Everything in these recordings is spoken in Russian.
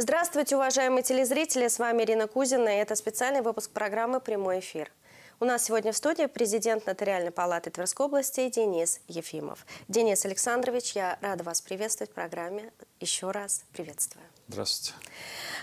Здравствуйте, уважаемые телезрители. С вами Ирина Кузина, и это специальный выпуск программы «Прямой эфир». У нас сегодня в студии президент Нотариальной палаты Тверской области Денис Ефимов. Денис Александрович, я рада вас приветствовать в программе. Еще раз приветствую. Здравствуйте.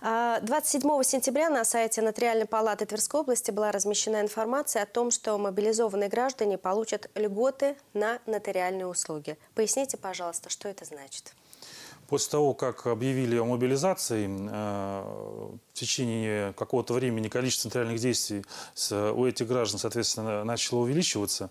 27 а, сентября на сайте Нотариальной палаты Тверской области была размещена информация о том, что мобилизованные граждане получат льготы на нотариальные услуги. Поясните, пожалуйста, что это значит? После того, как объявили о мобилизации, э, течение какого-то времени количество центральных действий у этих граждан, соответственно, начало увеличиваться,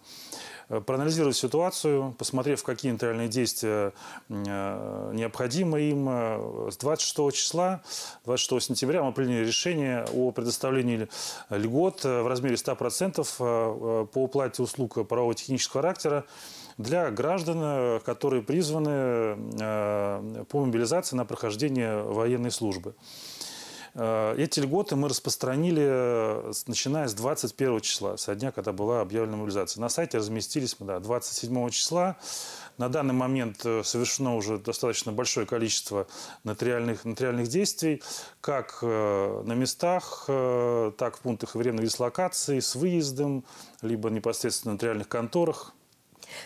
э, Проанализировав ситуацию, посмотрев, какие нейтральные действия э, необходимы им. Э, с 26 числа, 26 сентября мы приняли решение о предоставлении льгот в размере 100% по уплате услуг правово-технического характера для граждан, которые призваны по мобилизации на прохождение военной службы. Э, эти льготы мы распространили, э, начиная с 21 числа, со дня, когда была объявлена мобилизация. На сайте разместились мы да, 27 числа. На данный момент э, совершено уже достаточно большое количество нотариальных, нотариальных действий, как на местах, так в пунктах временной дислокации, с выездом, либо непосредственно в нотариальных конторах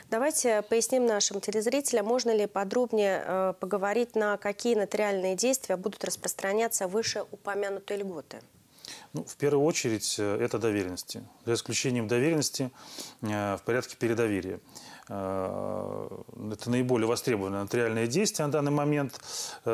Давайте поясним нашим телезрителям, можно ли подробнее э, поговорить, на какие нотариальные действия будут распространяться вышеупомянутые льготы. Ну, в первую очередь, э, это доверенности. За исключением доверенности э, в порядке передоверия. Э, это наиболее востребованное нотариальное действие на данный момент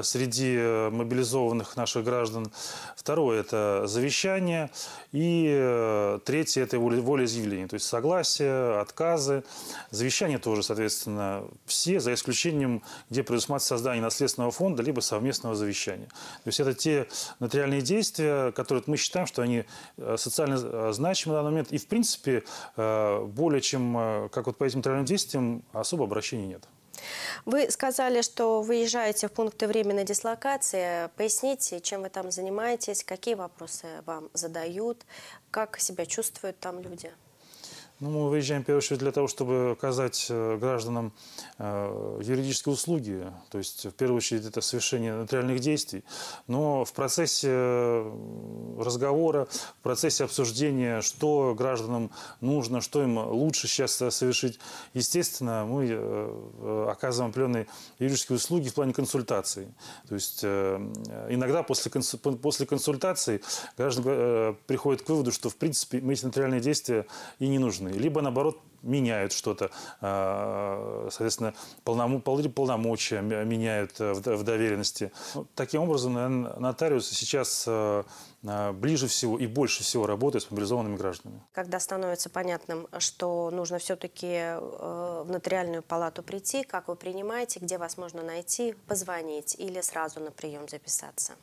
среди мобилизованных наших граждан. Второе – это завещание. И третье – это волеизъявление, то есть согласие, отказы. Завещание тоже, соответственно, все, за исключением, где предусматривается создание наследственного фонда либо совместного завещания. То есть это те нотариальные действия, которые мы считаем, что они э, социально э, значимы на данный момент. И, в принципе, э, более чем, как вот по этим тройным действиям, особо обращений нет. Вы сказали, что выезжаете в пункты временной дислокации. Поясните, чем вы там занимаетесь, какие вопросы вам задают, как себя чувствуют там люди? Ну, мы выезжаем, в первую очередь, для того, чтобы оказать э, гражданам э, юридические услуги. То есть, в первую очередь, это совершение нотариальных действий. Но в процессе э, разговора, в процессе обсуждения, что гражданам нужно, что им лучше сейчас совершить, естественно, мы оказываем определенные юридические услуги в плане консультации. То есть, иногда после, после консультации граждан приходят к выводу, что, в принципе, мы эти нотариальные действия и не нужны органы, либо, наоборот, меняют что-то, э, соответственно, полномочия меняют э, в доверенности. Ну, таким образом, наверное, нотариусы сейчас э, ближе всего и больше всего работают с мобилизованными гражданами. Когда становится понятным, что нужно все-таки в нотариальную палату прийти, как вы принимаете, где вас можно найти, позвонить или сразу на прием записаться?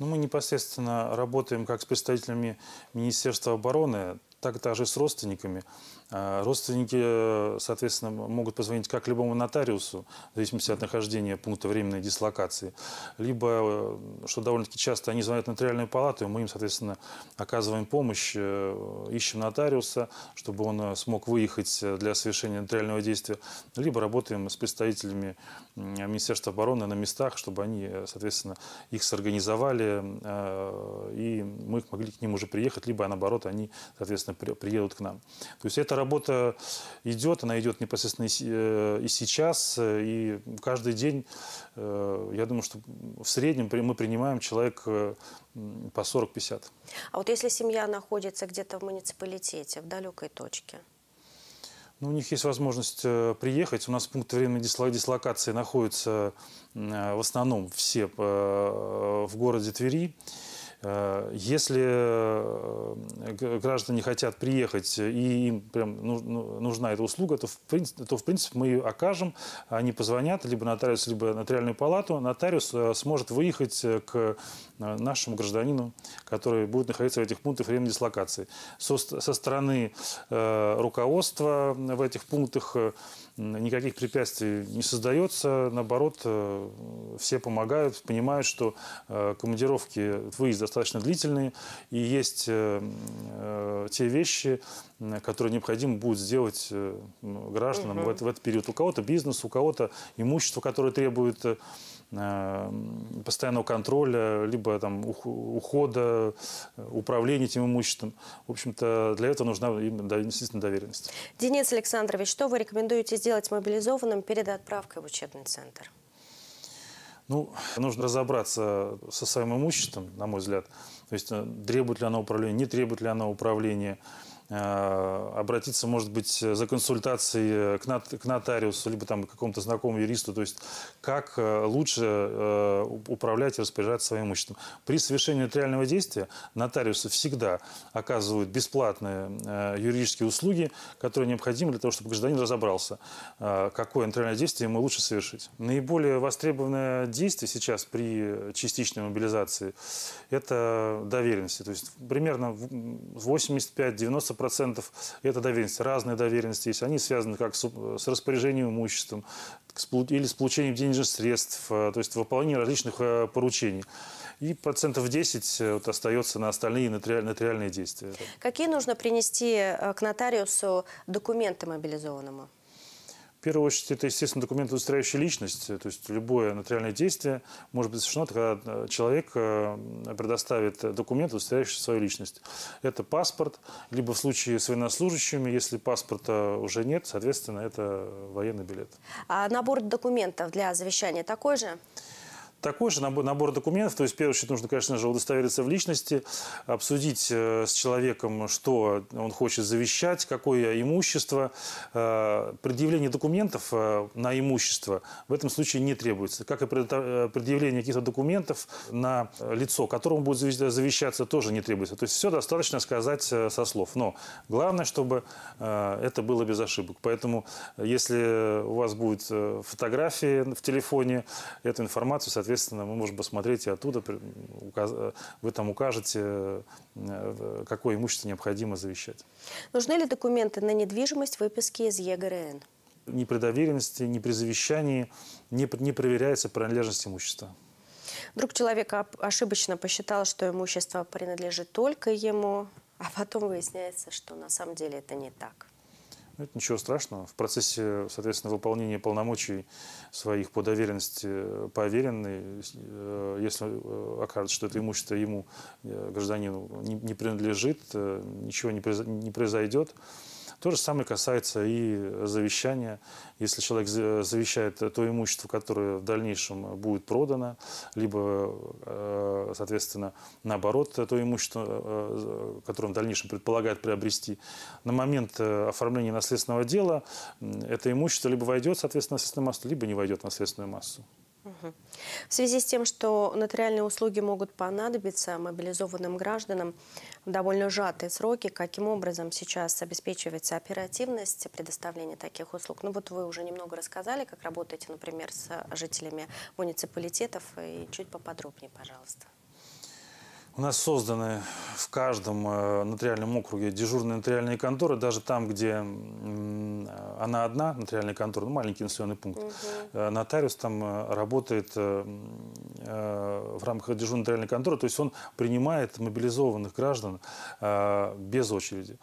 Ну, мы непосредственно работаем как с представителями Министерства обороны, так даже с родственниками. А, родственники, э, соответственно, могут позвонить как любому нотариусу, в зависимости от нахождения пункта временной дислокации, либо, э, что довольно-таки часто, они звонят в нотариальную палату, и мы им, соответственно, оказываем помощь, э, ищем нотариуса, чтобы он смог выехать для совершения нотариального действия, либо работаем с представителями Министерства обороны на местах, чтобы они, соответственно, их сорганизовали, и мы их могли к ним уже приехать, либо, наоборот, они, соответственно, приедут к нам. То есть это работа идет, она идет непосредственно и э, сейчас, э, и каждый день, э, я думаю, что в среднем мы принимаем человек по 40-50. А вот если семья находится где-то в муниципалитете, в далекой точке? Ну, у них есть возможность приехать. У нас пункт временной дислокации находится в основном все в городе Твери. Э, если э, граждане хотят приехать и им прям ну, ну, нужна эта услуга, то в, принципе, то в принципе мы ее окажем. Они позвонят либо нотариус, либо нотариальную палату. Нотариус э, сможет выехать к нашему гражданину, который будет находиться в этих пунктах временной дислокации. Со, стороны руководства в этих пунктах никаких препятствий не создается. Наоборот, все помогают, понимают, что командировки, выезд достаточно длительные, и есть э, э, те вещи, которые необходимо будет сделать э, гражданам угу. в, в этот период. У кого-то бизнес, у кого-то имущество, которое требует постоянного контроля, либо там, ухода, управления этим имуществом. В общем-то, для этого нужна действительно доверенность. Денис Александрович, что вы рекомендуете сделать мобилизованным перед отправкой в учебный центр? Ну, нужно разобраться со своим имуществом, на мой взгляд. То есть э, требует ли оно управления, не требует ли оно управления. Э, обратиться, может быть, за консультацией э, к, нот, к нотариусу, либо там к какому-то знакомому юристу, то есть как э, лучше управлять и распоряжаться своим имуществом. При совершении нотариального действия нотариусы всегда оказывают бесплатные юридические услуги, которые необходимы для того, чтобы гражданин разобрался, какое нотариальное действие ему лучше совершить. Наиболее востребованное действие сейчас при частичной мобилизации – это доверенности. То есть примерно 85-90% процентов это доверенность Разные доверенности есть. Они связаны как с, с распоряжением имуществом или с получением денежных средств, э, то есть выполнение различных э, поручений. И процентов 10 э, вот остается на остальные нотариальные действия. Какие нужно принести к нотариусу документы мобилизованному? В первую очередь, это, естественно, документ, удостоверяющий личность. То есть любое нотариальное действие может быть совершено, когда э, человек э, предоставит документ, удостоверяющий свою личность. Это паспорт, либо в случае с военнослужащими, если паспорта уже нет, соответственно, это военный билет. А набор документов для завещания такой же? Такой же набор, набор документов, то есть, в первую очередь, нужно, конечно же, удостовериться в личности, обсудить э, с человеком, что он хочет завещать, какое имущество. Э, предъявление документов э, на имущество в этом случае не требуется, как и предъявление каких-то документов на лицо, которому будет завещаться, тоже не требуется. То есть, все достаточно сказать со слов. Но главное, чтобы это было без ошибок. Поэтому, если у вас будут фотографии в телефоне, эту информацию, соответственно, соответственно, мы можем посмотреть и оттуда, э, вы там укажете, э, какое имущество необходимо завещать. Нужны ли документы на недвижимость выписки из ЕГРН? Ни при доверенности, ни при завещании не, не проверяется принадлежность имущества. Вдруг человек ошибочно посчитал, что имущество принадлежит только ему, а потом выясняется, что на самом деле это не так. Но это ничего страшного. В процессе, соответственно, выполнения полномочий своих по доверенности э, поверенный, э, если э, окажется, что это имущество ему, гражданину, не принадлежит, ничего не произойдет, то же самое касается и завещания. Если человек завещает то имущество, которое в дальнейшем будет продано, либо, э, соответственно, наоборот, то имущество, э, э, которое он в дальнейшем предполагает приобрести, на момент оформления наследственного дела это имущество либо войдет, соответственно, в наследственную массу, либо не войдет в наследственную массу. В связи с тем, что нотариальные услуги могут понадобиться мобилизованным гражданам в довольно сжатые сроки, каким образом сейчас обеспечивается оперативность предоставления таких услуг? Ну вот вы уже немного рассказали, как работаете, например, с а, жителями муниципалитетов, и чуть поподробнее, пожалуйста. У нас созданы в каждом э, нотариальном округе дежурные нотариальные конторы, даже там, где э, она одна, нотариальная контора, ну, маленький населенный пункт, угу. нотариус там работает в рамках дежурной нотариальной конторы, то есть он принимает мобилизованных граждан без очереди.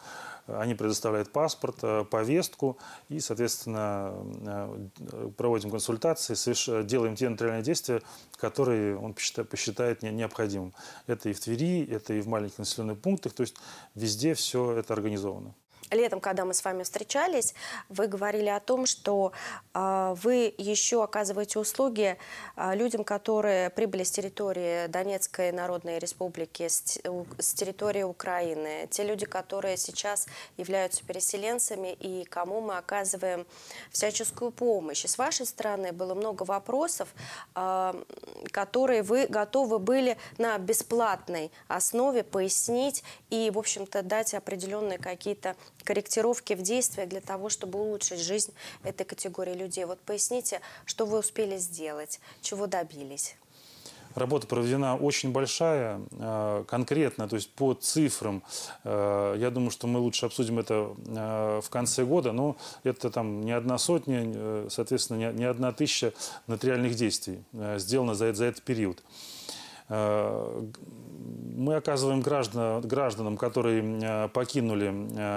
Они предоставляют паспорт, э, повестку и, соответственно, э, проводим консультации, делаем те нотариальные действия, которые он посчитает необходимым. Это и в Твери, это и в маленьких населенных пунктах, то есть везде все это организовано летом, когда мы с вами встречались, вы говорили о том, что э, вы еще оказываете услуги э, людям, которые прибыли с территории Донецкой Народной Республики, с, у, с территории Украины, те люди, которые сейчас являются переселенцами и кому мы оказываем всяческую помощь. И с вашей стороны было много вопросов, э, которые вы готовы были на бесплатной основе пояснить и, в общем-то, дать определенные какие-то корректировки в действиях для того, чтобы улучшить жизнь этой категории людей. Вот поясните, что вы успели сделать, чего добились? Работа проведена очень большая, э, конкретно, то есть по цифрам. Э, я думаю, что мы лучше обсудим это э, в конце года, но это там не одна сотня, соответственно, не одна тысяча нотариальных действий сделано за этот период. Э, мы оказываем граждан, гражданам, которые э, покинули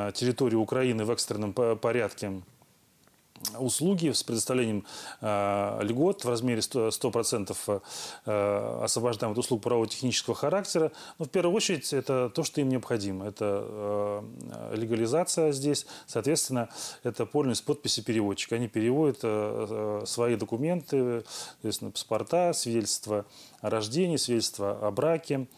э, территорию Украины в экстренном порядке, услуги с предоставлением э, льгот в размере 100%, 100% э, э, освобождаем от услуг правотехнического характера. Но в первую очередь это то, что им необходимо. Это э, легализация здесь, соответственно, это подлинность подписи переводчика. Они переводят э, э свои документы, то есть паспорта, свидетельства о рождении, свидетельства о браке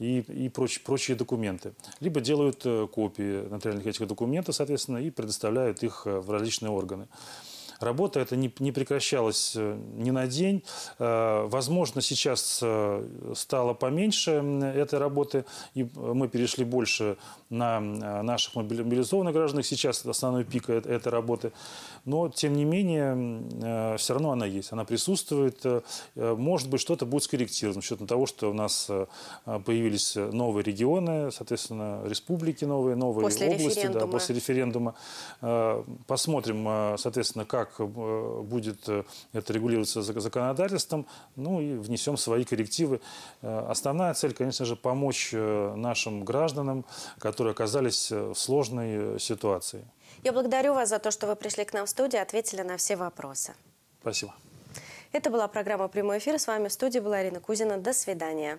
и, и проч, прочие документы. Либо делают э, копии нотариальных этих документов, соответственно, и предоставляют их э, в различные органы. Работа эта не, не прекращалась э, ни на день. Э, возможно, сейчас э, стало поменьше этой работы, и мы перешли больше на наших мобилизованных граждан. Сейчас основной пик этой работы. Но, тем не менее, все равно она есть, она присутствует. Может быть, что-то будет скорректировано, с учетом того, что у нас появились новые регионы, соответственно, республики новые, новые после области. Референдума. Да, после референдума. Посмотрим, соответственно, как как э, будет э, это регулироваться законодательством, ну и внесем свои коррективы. Э, основная цель, конечно же, помочь нашим гражданам, которые оказались в сложной ситуации. Я благодарю вас за то, что вы пришли к нам в студию, ответили на все вопросы. Спасибо. Это была программа «Прямой эфир». С вами в студии была Ирина Кузина. До свидания.